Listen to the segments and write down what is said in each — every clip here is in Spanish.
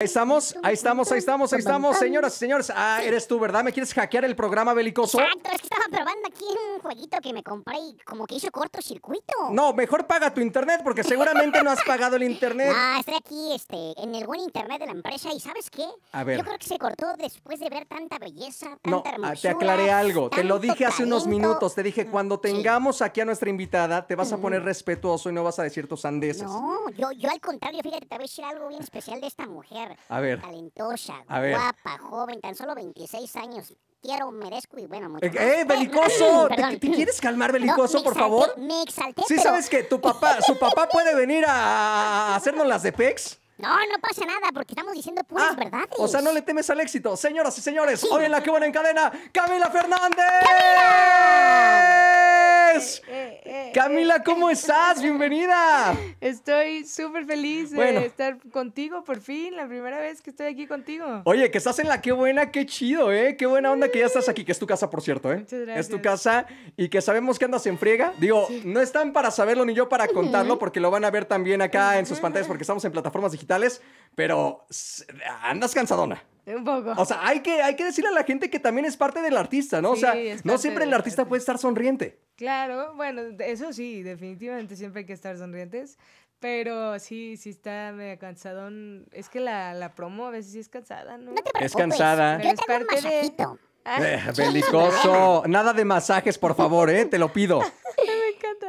Ahí estamos, ahí estamos, ahí estamos, ahí estamos, señoras y señores. Ah, eres tú, ¿verdad? ¿Me quieres hackear el programa belicoso? Exacto, es que estaba probando aquí un jueguito que me compré y como que hizo cortocircuito. No, mejor paga tu internet porque seguramente no has pagado el internet. Ah, estoy aquí, este, en el buen internet de la empresa y ¿sabes qué? A ver. Yo creo que se cortó después de ver tanta belleza, tanta no, ah, te aclaré algo. Te lo dije hace unos minutos. Te dije, cuando tengamos aquí a nuestra invitada, te vas a poner respetuoso y no vas a decir tus andeses. No, yo, yo al contrario, fíjate, te voy a decir algo bien especial de esta mujer. A ver. Talentosa, guapa, joven, tan solo 26 años quiero, merezco y bueno, ¡Eh, eh belicoso! ¿Te, quieres calmar, belicoso, por favor? Me exalté. ¿Sí sabes que tu papá, su papá puede venir a hacernos las de Pex? No, no pasa nada, porque estamos diciendo puras ah, verdades. O sea, no le temes al éxito. Señoras y señores, hoy en La Que Buena en Cadena, ¡Camila Fernández! Eh, eh, eh, Camila, ¿cómo estás? Bienvenida. Estoy súper feliz de estar contigo por fin, la primera vez que estoy aquí contigo. Oye, que estás en la qué buena, qué chido, ¿eh? Qué buena onda que ya estás aquí, que es tu casa, por cierto, ¿eh? Es tu casa y que sabemos que andas en friega. Digo, no están para saberlo ni yo para contarlo porque lo van a ver también acá en sus pantallas porque estamos en plataformas digitales pero andas cansadona. Un poco. O sea, hay que, hay que decirle a la gente que también es parte del artista, ¿no? o sea, no siempre el artista puede estar sonriente. Claro, bueno, eso sí, definitivamente siempre hay que estar sonrientes. Pero sí, sí está medio cansadón. Es que la, la promo a veces sí es cansada, ¿no? es cansada. es parte de... Eh, ah. belicoso. Nada de masajes, por favor, ¿eh? Te lo pido.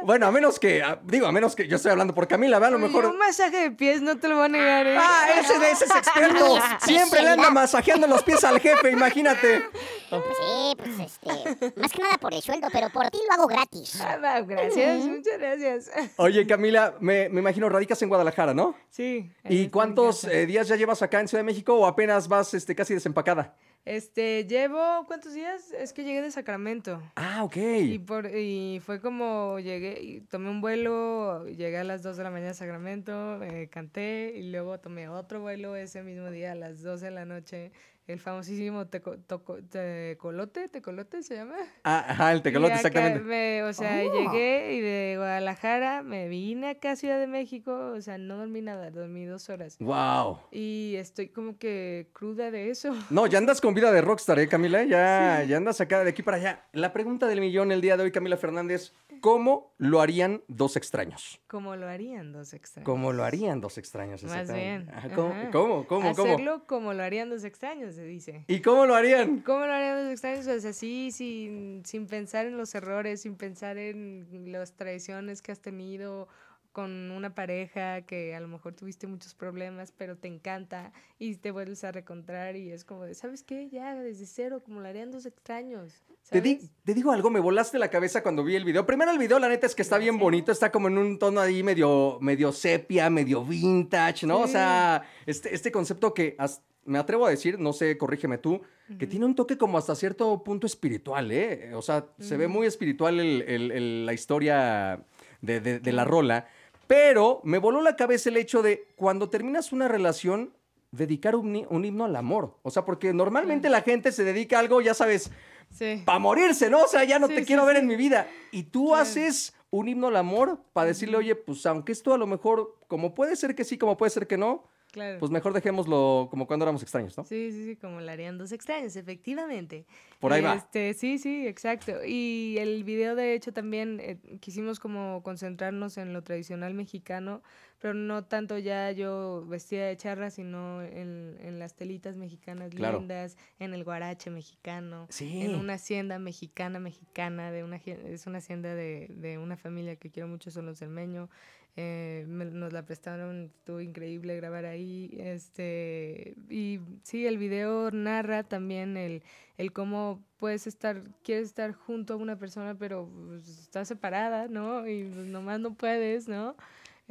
Bueno, a menos que, digo, a menos que yo estoy hablando por Camila, ¿verdad? A lo mejor. un masaje de pies, no te lo voy a negar. ¿eh? Ah, ese, ese es experto. Siempre le anda masajeando los pies al jefe, imagínate. sí, pues este. Más que nada por el sueldo, pero por ti lo hago gratis. Ah, gracias, muchas gracias. Oye, Camila, me, imagino radicas en Guadalajara, ¿no? Sí. ¿Y este, cuántos eh, días ya llevas acá en Ciudad de México o apenas vas este, casi desempacada? Este, llevo, ¿cuántos días? Es que llegué de Sacramento. Ah, ok. Y, por, y fue como llegué, tomé un vuelo, llegué a las 2 de la mañana a Sacramento, eh, canté y luego tomé otro vuelo ese mismo día a las 12 de la noche el famosísimo tecolote, tecolote se llama. Ah, ajá, el tecolote, exactamente. o sea, oh. llegué y de Guadalajara me vine acá a Ciudad de México, o sea, no dormí nada, dormí dos horas. ¡Wow! Y estoy como que cruda de eso. No, ya andas con vida de rockstar, ¿eh, Camila? Ya, ya andas acá de aquí para allá. La pregunta del millón el día de hoy, Camila Fernández. ¿Cómo lo harían dos extraños? ¿Cómo lo harían dos extraños? ¿Cómo lo harían dos extraños? Más bien. ¿Cómo, ¿Cómo? ¿Cómo? ¿Cómo? Hacerlo como lo harían dos extraños, se dice. ¿Y cómo lo harían? ¿Cómo lo harían dos extraños? Pues así, sin, sin pensar en los errores, sin pensar en las traiciones que has tenido con una pareja que a lo mejor tuviste muchos problemas, pero te encanta y te vuelves a recontrar, y es como de, ¿sabes qué? Ya desde cero, como dos extraños. Te, digo algo, me volaste la cabeza cuando vi el video. Primero el video, la neta es que está bien bonito, está como en un tono ahí medio, medio sepia, medio vintage, ¿no? O sea, este, este concepto que me atrevo a decir, no sé, corrígeme tú, que tiene un toque como hasta cierto punto espiritual, ¿eh? O sea, se ve muy espiritual la historia de la rola. Pero me voló la cabeza el hecho de cuando terminas una relación, dedicar un, himno al amor. O sea, porque normalmente la gente se dedica a algo, ya sabes, para morirse, ¿no? O sea, ya no te quiero ver en mi vida. Y tú haces un himno al amor para decirle, oye, pues aunque esto a lo mejor, como puede ser que sí, como puede ser que no, pues mejor dejémoslo como cuando éramos extraños, ¿no? Sí, sí, sí, como la harían dos extraños, efectivamente. Por ahí este, va. Sí, sí, exacto. Y el video, de hecho, también eh, quisimos como concentrarnos en lo tradicional mexicano, pero no tanto ya yo vestida de charra, sino en, las telitas mexicanas lindas, en el guarache mexicano, en una hacienda mexicana, mexicana, de una, es una hacienda de, una familia que quiero mucho, son los cermeños eh, nos la prestaron, estuvo increíble grabar ahí. Este, y sí, el video narra también el, el cómo puedes estar, quieres estar junto a una persona, pero pues, estás separada, ¿no? Y pues, nomás no puedes, ¿no?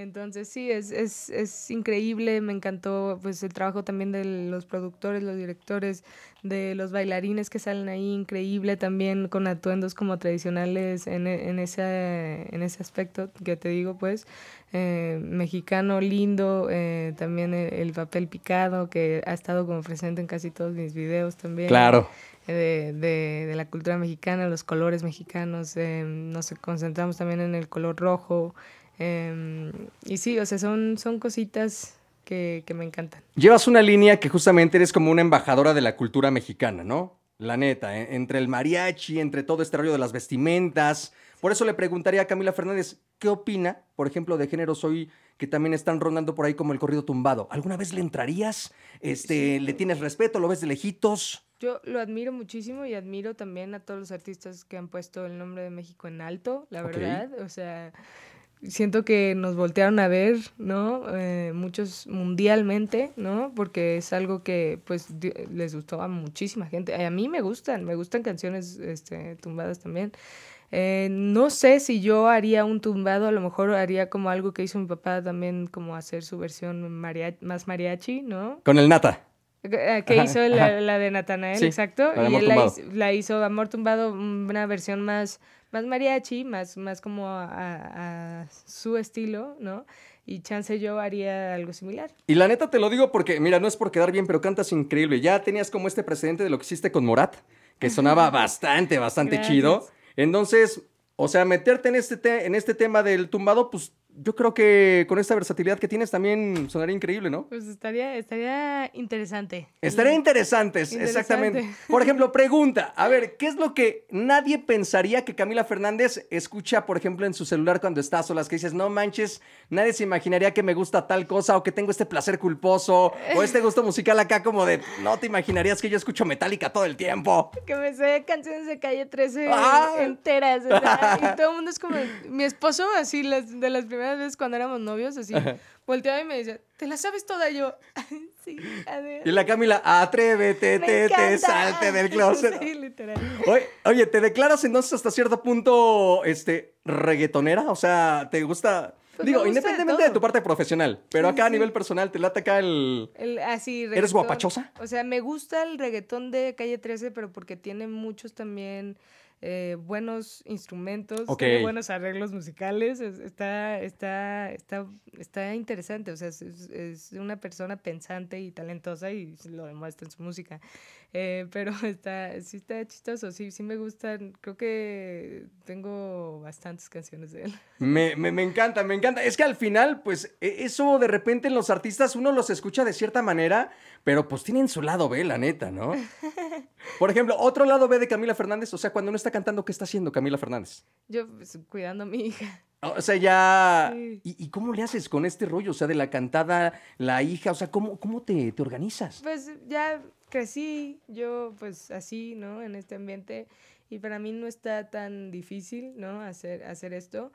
Entonces sí, es, es, es, increíble, me encantó pues el trabajo también de los productores, los directores, de los bailarines que salen ahí, increíble también con atuendos como tradicionales en, en, ese, aspecto que te digo pues, eh, mexicano lindo, eh, también el, papel picado que ha estado como presente en casi todos mis videos también. Claro. Eh, de, la cultura mexicana, los colores mexicanos, nos concentramos también en el color rojo, Em, y sí, o sea, son, son cositas que, me encantan. Llevas una línea que justamente eres como una embajadora de la cultura mexicana, ¿no? La neta, e, entre el mariachi, entre todo este rollo de las vestimentas. Por eso le preguntaría a Camila Fernández, ¿qué opina, por ejemplo, de géneros hoy que también están rondando por ahí como el corrido tumbado? ¿Alguna vez le entrarías? Este, ¿Le tienes respeto? ¿Lo ves de lejitos? Yo lo admiro muchísimo y admiro también a todos los artistas que han puesto el nombre de México en alto, la verdad. O sea, siento que nos voltearon a ver, ¿no? Eh, muchos mundialmente, ¿no? Porque es algo que pues les gustó a muchísima gente. A mí me gustan, me gustan canciones este, tumbadas también. Eh, no sé si yo haría un tumbado, a lo mejor haría como algo que hizo mi papá también, como hacer su versión más mariachi, ¿no? Con el nata. Eh, que hizo la, de Natanael, exacto. Y él la hizo Amor Tumbado, una versión más más mariachi, más, más como a, su estilo, ¿no? Y chance yo haría algo similar. Y la neta te lo digo porque, mira, no es por quedar bien, pero cantas increíble. Ya tenías como este precedente de lo que hiciste con Morat, que sonaba bastante, bastante chido. Entonces, o sea, meterte en este, en este tema del tumbado, pues yo creo que con esta versatilidad que tienes también sonaría increíble, ¿no? Pues estaría, estaría interesante. Estaría interesantes, interesante. exactamente. Por ejemplo, pregunta, a ver, ¿qué es lo que nadie pensaría que Camila Fernández escucha, por ejemplo, en su celular cuando está sola? Que dices, no manches, nadie se imaginaría que me gusta tal cosa o que tengo este placer culposo o este gusto musical acá como de, no te imaginarías que yo escucho Metallica todo el tiempo. Que me sé canciones de Calle 13 ah. enteras, sea, Y todo el mundo es como, mi esposo así las, de las primeras vez cuando éramos novios, así, volteaba y me decía, ¿te la sabes toda? yo, sí, Y la Camila, atrévete, te, salte del closet. Sí, Oye, ¿te declaras entonces hasta cierto punto, este, reggaetonera? O sea, ¿te gusta...? Pues Digo, independientemente de, tu parte profesional, pero acá a nivel personal, ¿te late acá el... así, ¿Eres guapachosa? O sea, me gusta el reggaetón de Calle 13, pero porque tiene muchos también eh, buenos instrumentos, okay. buenos arreglos musicales, está, está, está, está interesante, o sea, es, una persona pensante y talentosa y lo demuestra en su música, eh, pero está, sí está chistoso, sí, sí me gustan, creo que tengo bastantes canciones de él. Me, me, me encanta, me encanta, es que al final, pues e, eso de repente en los artistas uno los escucha de cierta manera, pero pues tienen su lado B, la neta, ¿no? Por ejemplo, otro lado B de Camila Fernández, o sea, cuando uno está cantando? ¿Qué está haciendo Camila Fernández? Yo pues, cuidando a mi hija. Ah, o sea, ya... ¿Y, cómo le haces con este rollo? O sea, de la cantada, la hija, o sea, ¿cómo, cómo te, organizas? Pues ya crecí yo pues así, ¿no? En este ambiente. Y para mí no está tan difícil, ¿no? Hacer, hacer esto.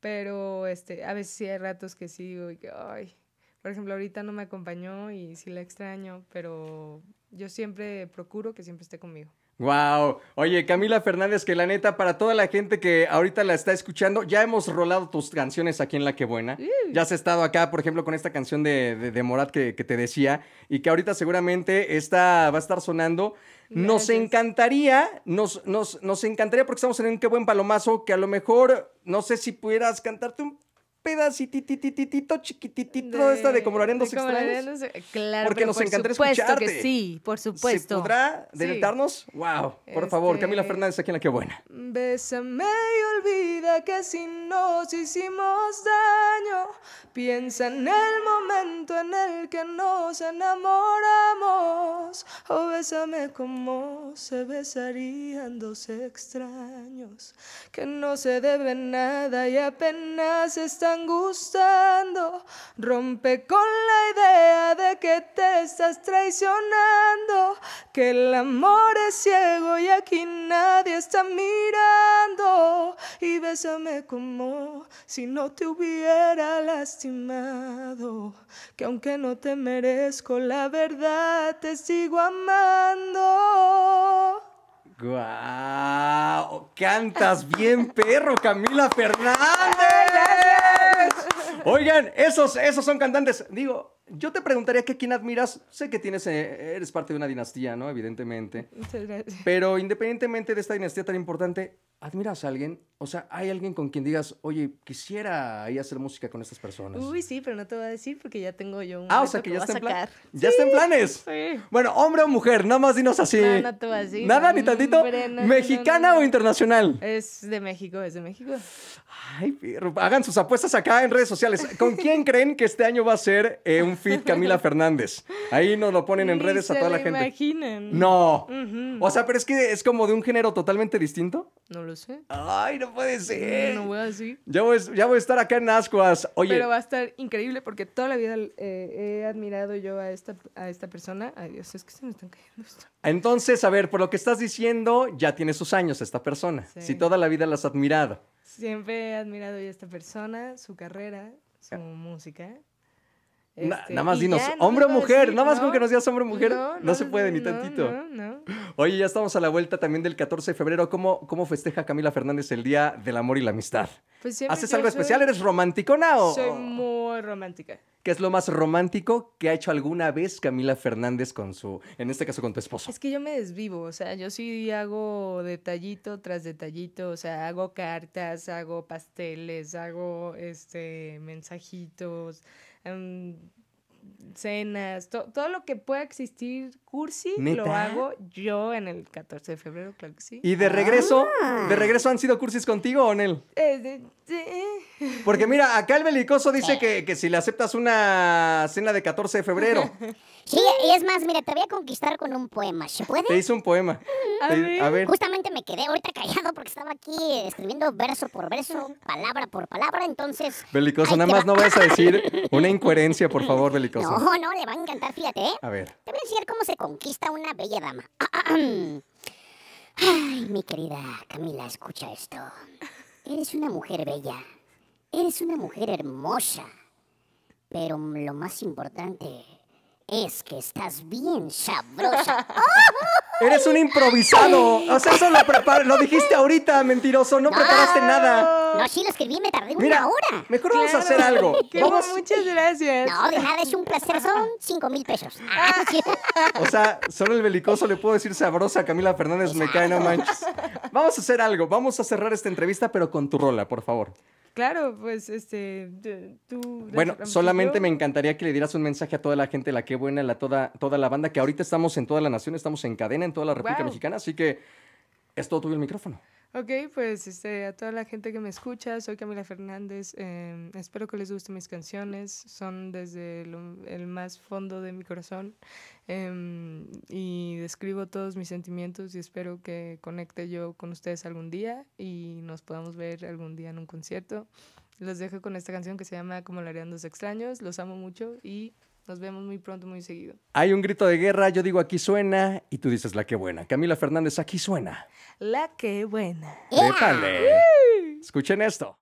Pero este, a veces sí hay ratos que sí digo ay, por ejemplo, ahorita no me acompañó y sí la extraño, pero yo siempre procuro que siempre esté conmigo. Wow. Oye, Camila Fernández, que la neta, para toda la gente que ahorita la está escuchando, ya hemos rolado tus canciones aquí en La Que Buena. Ya has estado acá, por ejemplo, con esta canción de, de, Morat que, te decía, y que ahorita seguramente esta va a estar sonando. Nos encantaría, nos, nos, nos encantaría porque estamos en un qué buen palomazo, que a lo mejor, no sé si pudieras cantarte un pedacitititito chiquititito de, esta de como lo harían dos extraños. Claro, porque nos por encantaría escucharte. sí, por supuesto. ¿Se podrá deleitarnos? Wow, por favor, este, Camila Fernández aquí en la que buena. Bésame y olvida que si nos hicimos daño, piensa en el momento en el que nos enamoramos. O bésame como se besarían dos extraños que no se deben nada y apenas están gustando. Rompe con la idea de que te estás traicionando, que el amor es ciego y aquí nadie está mirando. Y bésame como si no te hubiera lastimado, que aunque no te merezco, la verdad te sigo amando. ¡Guau! cantas bien, perro, Camila Fernández. Oigan, esos, esos son cantantes. Digo, yo te preguntaría que quién admiras. Sé que tienes, eh, eres parte de una dinastía, ¿no? Evidentemente. Muchas gracias. Pero independientemente de esta dinastía tan importante, admiras a alguien, o sea, hay alguien con quien digas, oye, quisiera a hacer música con estas personas. Uy, sí, pero no te voy a decir porque ya tengo yo un. Ah, o sea, que, ya está en plan. Ya está en planes. Sí. Bueno, hombre o mujer, nada más dinos así. No, no te voy a Nada, ni tantito. ¿Mexicana o internacional? Es de México, es de México. Ay, Hagan sus apuestas acá en redes sociales. ¿Con quién creen que este año va a ser eh, un fit Camila Fernández? Ahí nos lo ponen en redes a toda la gente. Imaginen. No. O sea, pero es que es como de un género totalmente distinto. No lo sé. Ay, no puede ser. No, voy a decir. Ya voy, ya voy, a estar acá en Ascuas. Oye. Pero va a estar increíble porque toda la vida eh, he admirado yo a esta, a esta persona. Ay, Dios, es que se me están cayendo Entonces, a ver, por lo que estás diciendo, ya tiene sus años esta persona. Si toda la vida la has admirado. Siempre he admirado yo a esta persona, su carrera, su ah. música. Este, nada más dinos, hombre o mujer, nada más como que nos digas hombre o mujer, no, se puede ni tantito. No, no. Oye, ya estamos a la vuelta también del 14 de febrero. ¿Cómo, cómo festeja Camila Fernández el Día del Amor y la Amistad? Pues ¿Haces algo especial? ¿Eres romántico, o...? Soy muy romántica. ¿Qué es lo más romántico que ha hecho alguna vez Camila Fernández con su, en este caso con tu esposo? Es que yo me desvivo, o sea, yo sí hago detallito tras detallito, o sea, hago cartas, hago pasteles, hago este mensajitos, em, cenas, todo lo que pueda existir cursi, lo hago yo en el 14 de febrero, claro que sí. ¿Y de regreso? Ah. ¿De regreso han sido cursis contigo o en él? Eh, eh. Porque mira, acá el belicoso dice que, que si le aceptas una cena de 14 de febrero. Sí, y es más, mira, te voy a conquistar con un poema, ¿se puede? Te hice un poema. A, ver. Justamente me quedé ahorita callado porque estaba aquí escribiendo verso por verso, palabra por palabra, entonces... Belicoso, nada más no vas a decir una incoherencia, por favor, Belicoso. No, no, le va a encantar, fíjate, ¿eh? A ver. Te voy a enseñar cómo se conquista una bella dama. Ay, mi querida Camila, escucha esto. Eres una mujer bella. Eres una mujer hermosa. Pero lo más importante es que estás bien sabrosa. Eres un improvisado. O sea, eso lo, lo dijiste ahorita, mentiroso. No, preparaste nada. No, sí, lo escribí, me tardé una hora. Mejor vamos a hacer algo. Muchas gracias. No, de nada, es un placer. Son cinco mil pesos. o sea, solo el belicoso le puedo decir sabrosa a Camila Fernández. Me cae, no manches. Vamos a hacer algo. Vamos a cerrar esta entrevista, pero con tu rola, por favor. Claro, pues este, tú... Bueno, solamente me encantaría que le dieras un mensaje a toda la gente, la que buena, la toda, toda la banda, que ahorita estamos en toda la nación, estamos en cadena en toda la República Mexicana, así que es todo tuyo el micrófono. Ok, pues este, a toda la gente que me escucha, soy Camila Fernández. Em, espero que les gusten mis canciones. Son desde el más fondo de mi corazón em, y describo todos mis sentimientos y espero que conecte yo con ustedes algún día y nos podamos ver algún día en un concierto. Los dejo con esta canción que se llama Como harían dos extraños. Los amo mucho y nos vemos muy pronto, muy seguido. Hay un grito de guerra, yo digo aquí suena y tú dices la que buena. Camila Fernández, aquí suena. La que buena. Escuchen esto.